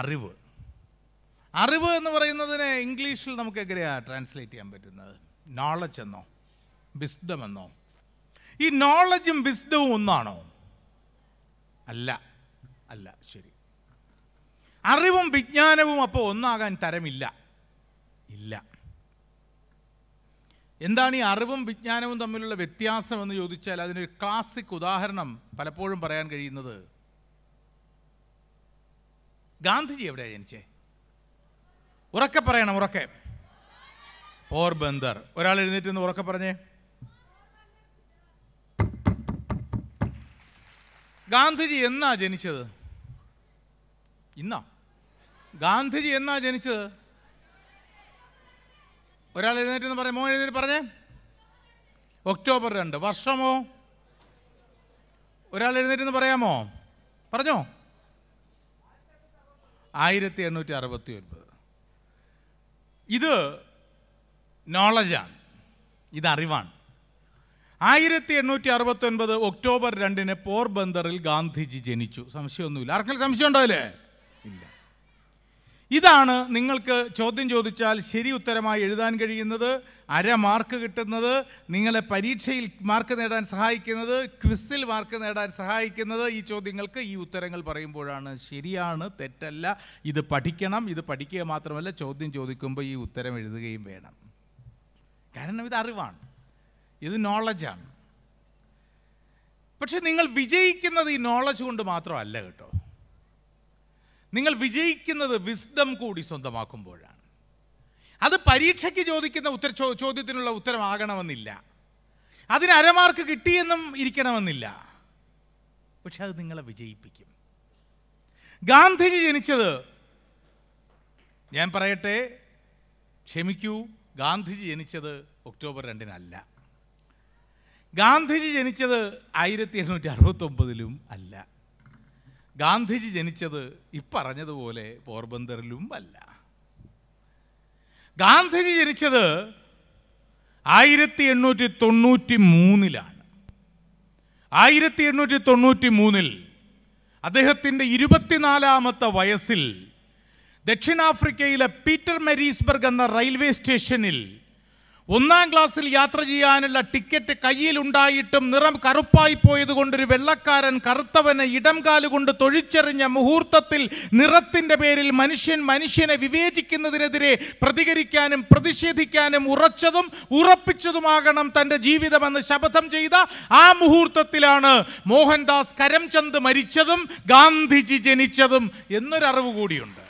അറിവ് അറിവ് എന്ന് പറയുന്നതിനെ ഇംഗ്ലീഷിൽ നമുക്ക് എങ്ങനെയാണ് ട്രാൻസ്ലേറ്റ് ചെയ്യാൻ പറ്റുന്നത് നോളജ് എന്നോ വിസ്ഡം എന്നോ ഈ നോളജും വിസ്ഡവും ഒന്നാണോ അല്ല അല്ല ശരി അറിവും വിജ്ഞാനവും അപ്പോൾ ഒന്നാകാൻ തരമില്ല ഇല്ല എന്താണ് ഈ അറിവും വിജ്ഞാനവും തമ്മിലുള്ള വ്യത്യാസം എന്ന് ചോദിച്ചാൽ അതിനൊരു ക്ലാസിക് ഉദാഹരണം പലപ്പോഴും പറയാൻ കഴിയുന്നത് ഗാന്ധിജി എവിടെ ജനിച്ചേ ഉറക്കെ പറയണം ഉറക്കെ പോർബന്ദർ ഒരാൾ എഴുന്നേറ്റ് നിന്ന് ഉറക്കെ പറഞ്ഞേ ഗാന്ധിജി എന്നാ ജനിച്ചത് ഇന്നാ ഗാന്ധിജി എന്നാ ജനിച്ചത് ഒരാൾ എഴുന്നേറ്റ് എന്ന് പറയാം മോൻ എഴുന്നേറ്റ് പറഞ്ഞേ ഒക്ടോബർ രണ്ട് വർഷമോ ഒരാൾ എഴുന്നേറ്റ് എന്ന് പറയാമോ പറഞ്ഞോ ആയിരത്തി എണ്ണൂറ്റി അറുപത്തി ഒൻപത് ഇത് നോളജാണ് ഇത് അറിവാണ് ആയിരത്തി എണ്ണൂറ്റി അറുപത്തി ഒൻപത് ഒക്ടോബർ രണ്ടിന് പോർബന്ദറിൽ ഗാന്ധിജി ജനിച്ചു സംശയമൊന്നുമില്ല ആർക്കെങ്കിലും സംശയം ഉണ്ടോ അല്ലേ ഇല്ല ഇതാണ് നിങ്ങൾക്ക് ചോദ്യം ചോദിച്ചാൽ ശരി ഉത്തരമായി എഴുതാൻ കഴിയുന്നത് അര മാർക്ക് കിട്ടുന്നത് നിങ്ങളെ പരീക്ഷയിൽ മാർക്ക് നേടാൻ സഹായിക്കുന്നത് ക്വിസിൽ മാർക്ക് നേടാൻ സഹായിക്കുന്നത് ഈ ചോദ്യങ്ങൾക്ക് ഈ ഉത്തരങ്ങൾ പറയുമ്പോഴാണ് ശരിയാണ് തെറ്റല്ല ഇത് പഠിക്കണം ഇത് പഠിക്കുക മാത്രമല്ല ചോദ്യം ചോദിക്കുമ്പോൾ ഈ ഉത്തരം എഴുതുകയും വേണം കാരണം ഇത് അറിവാണ് ഇത് നോളജാണ് പക്ഷെ നിങ്ങൾ വിജയിക്കുന്നത് ഈ നോളജ് കൊണ്ട് മാത്രമല്ല കേട്ടോ നിങ്ങൾ വിജയിക്കുന്നത് വിസ്ഡം കൂടി സ്വന്തമാക്കുമ്പോഴാണ് അത് പരീക്ഷയ്ക്ക് ചോദിക്കുന്ന ഉത്തര ചോദ്യത്തിനുള്ള ഉത്തരമാകണമെന്നില്ല അതിന് അരമാർക്ക് കിട്ടിയെന്നും ഇരിക്കണമെന്നില്ല പക്ഷെ അത് നിങ്ങളെ വിജയിപ്പിക്കും ഗാന്ധിജി ജനിച്ചത് ഞാൻ പറയട്ടെ ക്ഷമിക്കൂ ഗാന്ധിജി ജനിച്ചത് ഒക്ടോബർ രണ്ടിനല്ല ഗാന്ധിജി ജനിച്ചത് ആയിരത്തി എണ്ണൂറ്റി അറുപത്തൊമ്പതിലും അല്ല ഗാന്ധിജി ജനിച്ചത് ഇപ്പറഞ്ഞതുപോലെ പോർബന്ദറിലും അല്ല ഗാന്ധിജി ജനിച്ചത് ആയിരത്തി എണ്ണൂറ്റി തൊണ്ണൂറ്റി മൂന്നിലാണ് ആയിരത്തി എണ്ണൂറ്റി തൊണ്ണൂറ്റി മൂന്നിൽ അദ്ദേഹത്തിൻ്റെ ഇരുപത്തിനാലാമത്തെ വയസ്സിൽ ദക്ഷിണാഫ്രിക്കയിലെ പീറ്റർ മെരീസ്ബർഗ് എന്ന റെയിൽവേ സ്റ്റേഷനിൽ ഒന്നാം ക്ലാസ്സിൽ യാത്ര ചെയ്യാനുള്ള ടിക്കറ്റ് കയ്യിലുണ്ടായിട്ടും നിറം കറുപ്പായി പോയതുകൊണ്ട് ഒരു വെള്ളക്കാരൻ കറുത്തവനെ ഇടം കാലുകൊണ്ട് തൊഴിച്ചെറിഞ്ഞ മുഹൂർത്തത്തിൽ നിറത്തിൻ്റെ പേരിൽ മനുഷ്യൻ മനുഷ്യനെ വിവേചിക്കുന്നതിനെതിരെ പ്രതികരിക്കാനും പ്രതിഷേധിക്കാനും ഉറച്ചതും ഉറപ്പിച്ചതുമാകണം തൻ്റെ ജീവിതമെന്ന് ശപഥം ചെയ്ത ആ മുഹൂർത്തത്തിലാണ് മോഹൻദാസ് കരംചന്ദ് മരിച്ചതും ഗാന്ധിജി ജനിച്ചതും എന്നൊരറിവ് കൂടിയുണ്ട്